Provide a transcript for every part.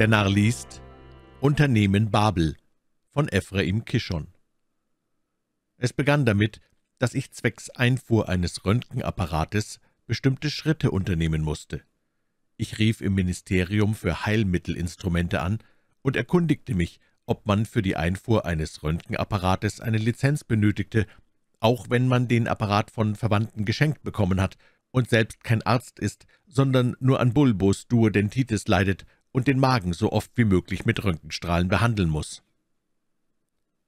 Der Narr liest Unternehmen Babel von Ephraim Kishon. Es begann damit, dass ich zwecks Einfuhr eines Röntgenapparates bestimmte Schritte unternehmen musste. Ich rief im Ministerium für Heilmittelinstrumente an und erkundigte mich, ob man für die Einfuhr eines Röntgenapparates eine Lizenz benötigte, auch wenn man den Apparat von Verwandten geschenkt bekommen hat und selbst kein Arzt ist, sondern nur an Bulbus duodentitis leidet und den Magen so oft wie möglich mit Röntgenstrahlen behandeln muss.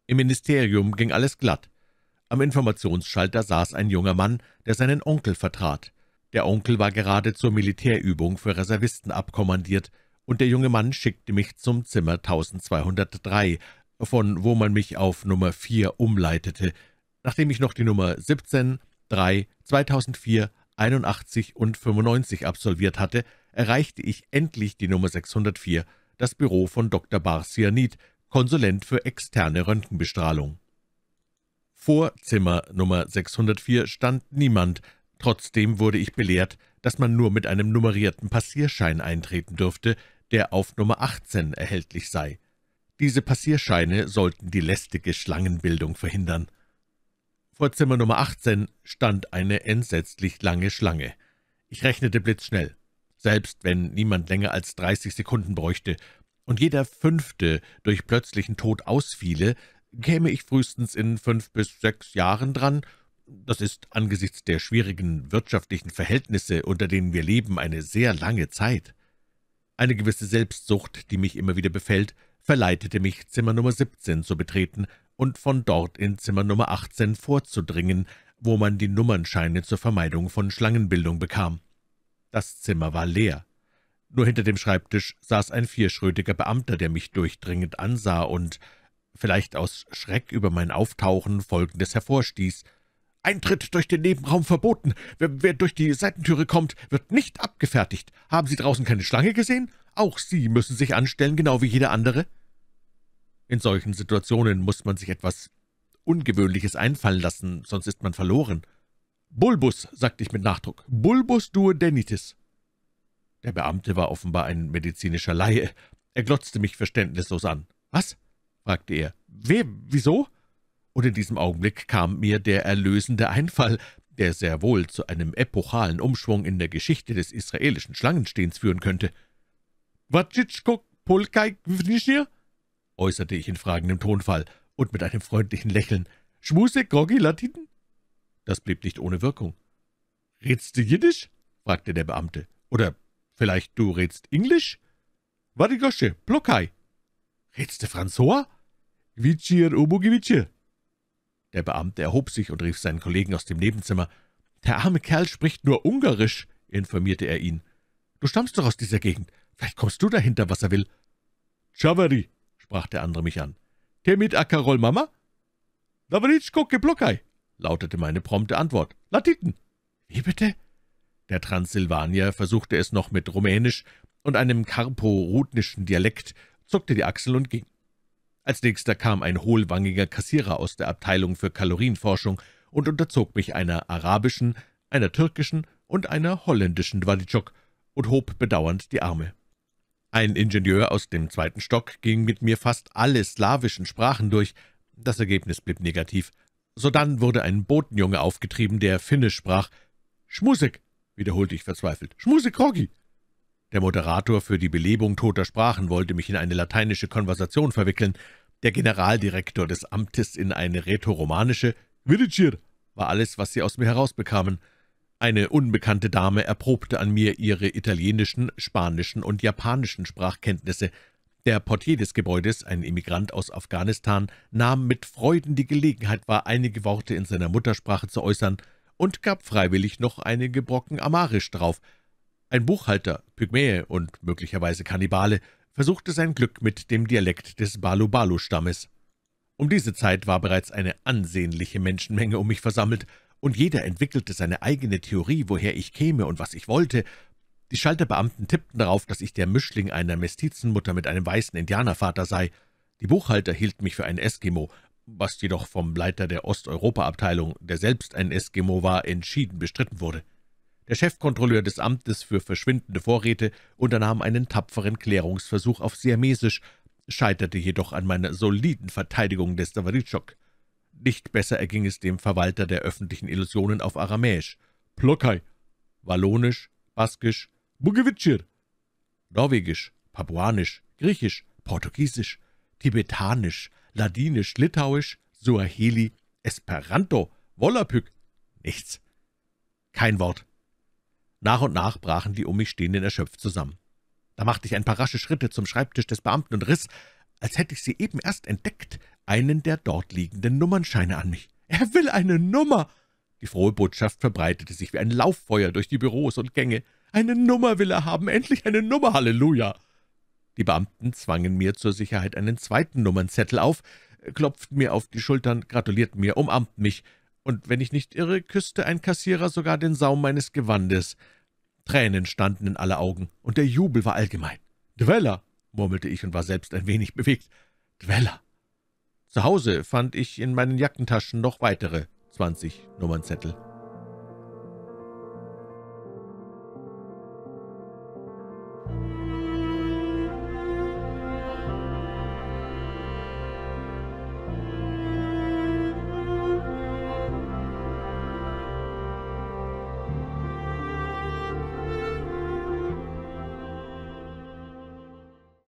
Im Ministerium ging alles glatt. Am Informationsschalter saß ein junger Mann, der seinen Onkel vertrat. Der Onkel war gerade zur Militärübung für Reservisten abkommandiert, und der junge Mann schickte mich zum Zimmer 1203, von wo man mich auf Nummer 4 umleitete, nachdem ich noch die Nummer 17, 3, 2004, 81 und 95 absolviert hatte, erreichte ich endlich die Nummer 604, das Büro von Dr. Barcianid, Konsulent für externe Röntgenbestrahlung. Vor Zimmer Nummer 604 stand niemand, trotzdem wurde ich belehrt, dass man nur mit einem nummerierten Passierschein eintreten dürfte, der auf Nummer 18 erhältlich sei. Diese Passierscheine sollten die lästige Schlangenbildung verhindern. Vor Zimmer Nummer 18 stand eine entsetzlich lange Schlange. Ich rechnete blitzschnell selbst wenn niemand länger als 30 Sekunden bräuchte und jeder Fünfte durch plötzlichen Tod ausfiele, käme ich frühestens in fünf bis sechs Jahren dran, das ist angesichts der schwierigen wirtschaftlichen Verhältnisse, unter denen wir leben, eine sehr lange Zeit. Eine gewisse Selbstsucht, die mich immer wieder befällt, verleitete mich, Zimmer Nummer 17 zu betreten und von dort in Zimmer Nummer 18 vorzudringen, wo man die Nummernscheine zur Vermeidung von Schlangenbildung bekam. Das Zimmer war leer. Nur hinter dem Schreibtisch saß ein vierschrötiger Beamter, der mich durchdringend ansah und, vielleicht aus Schreck über mein Auftauchen, Folgendes hervorstieß. »Eintritt durch den Nebenraum verboten. Wer, wer durch die Seitentüre kommt, wird nicht abgefertigt. Haben Sie draußen keine Schlange gesehen? Auch Sie müssen sich anstellen, genau wie jeder andere.« In solchen Situationen muss man sich etwas Ungewöhnliches einfallen lassen, sonst ist man verloren.« Bulbus, sagte ich mit Nachdruck, Bulbus duodenitis. Der Beamte war offenbar ein medizinischer Laie. Er glotzte mich verständnislos an. »Was?« fragte er. »Wem? Wieso?« Und in diesem Augenblick kam mir der erlösende Einfall, der sehr wohl zu einem epochalen Umschwung in der Geschichte des israelischen Schlangenstehens führen könnte. »Watschitschkok polkai vnishir?« äußerte ich in fragendem Tonfall und mit einem freundlichen Lächeln. »Schmuse groggi latiten?« das blieb nicht ohne Wirkung. »Redst du Jiddisch?« fragte der Beamte. »Oder vielleicht du redst Englisch?« »Wadigosche, Blockei.« »Redst du Franzoa?« »Gwitschir, Obogewitschir.« Der Beamte erhob sich und rief seinen Kollegen aus dem Nebenzimmer. »Der arme Kerl spricht nur Ungarisch«, informierte er ihn. »Du stammst doch aus dieser Gegend. Vielleicht kommst du dahinter, was er will.« »Chaveri«, sprach der andere mich an. »Temit akarol Mama?« »Navritschko, Blockei.« lautete meine prompte Antwort. Latiten. Wie bitte? Der Transsilvanier versuchte es noch mit Rumänisch und einem karporutnischen Dialekt, zuckte die Achsel und ging. Als nächster kam ein hohlwangiger Kassierer aus der Abteilung für Kalorienforschung und unterzog mich einer arabischen, einer türkischen und einer holländischen Dwaditschok und hob bedauernd die Arme. Ein Ingenieur aus dem zweiten Stock ging mit mir fast alle slawischen Sprachen durch. Das Ergebnis blieb negativ. Sodann wurde ein Botenjunge aufgetrieben, der finnisch sprach. »Schmusik«, wiederholte ich verzweifelt, »Schmusik Rogi!« Der Moderator für die Belebung toter Sprachen wollte mich in eine lateinische Konversation verwickeln, der Generaldirektor des Amtes in eine rätoromanische »Vidicir« war alles, was sie aus mir herausbekamen. Eine unbekannte Dame erprobte an mir ihre italienischen, spanischen und japanischen Sprachkenntnisse – der Portier des Gebäudes, ein Emigrant aus Afghanistan, nahm mit Freuden die Gelegenheit wahr, einige Worte in seiner Muttersprache zu äußern und gab freiwillig noch einige Brocken Amarisch drauf. Ein Buchhalter, Pygmäe und möglicherweise Kannibale, versuchte sein Glück mit dem Dialekt des Balu-Balu-Stammes. Um diese Zeit war bereits eine ansehnliche Menschenmenge um mich versammelt, und jeder entwickelte seine eigene Theorie, woher ich käme und was ich wollte, die Schalterbeamten tippten darauf, dass ich der Mischling einer Mestizenmutter mit einem weißen Indianervater sei. Die Buchhalter hielten mich für einen Eskimo, was jedoch vom Leiter der Osteuropa-Abteilung, der selbst ein Eskimo war, entschieden bestritten wurde. Der Chefkontrolleur des Amtes für verschwindende Vorräte unternahm einen tapferen Klärungsversuch auf Siamesisch, scheiterte jedoch an meiner soliden Verteidigung des Davalitschok. Nicht besser erging es dem Verwalter der öffentlichen Illusionen auf Aramäisch. Plokai, Wallonisch, Baskisch, Bugewitschir. Norwegisch, Papuanisch, Griechisch, Portugiesisch, Tibetanisch, Ladinisch, Litauisch, Suaheli, Esperanto, Wollapük. Nichts. Kein Wort. Nach und nach brachen die um mich Stehenden erschöpft zusammen. Da machte ich ein paar rasche Schritte zum Schreibtisch des Beamten und riss, als hätte ich sie eben erst entdeckt, einen der dort liegenden Nummernscheine an mich. »Er will eine Nummer!« Die frohe Botschaft verbreitete sich wie ein Lauffeuer durch die Büros und Gänge. Eine Nummer will er haben, endlich eine Nummer, Halleluja!« Die Beamten zwangen mir zur Sicherheit einen zweiten Nummernzettel auf, klopften mir auf die Schultern, gratulierten mir, umarmten mich, und wenn ich nicht irre, küsste ein Kassierer sogar den Saum meines Gewandes. Tränen standen in alle Augen, und der Jubel war allgemein. »Dweller«, murmelte ich und war selbst ein wenig bewegt, »Dweller«. Zu Hause fand ich in meinen Jackentaschen noch weitere zwanzig Nummernzettel.